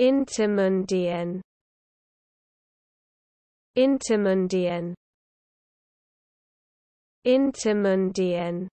Intermundian. Intermundian. Intermundian.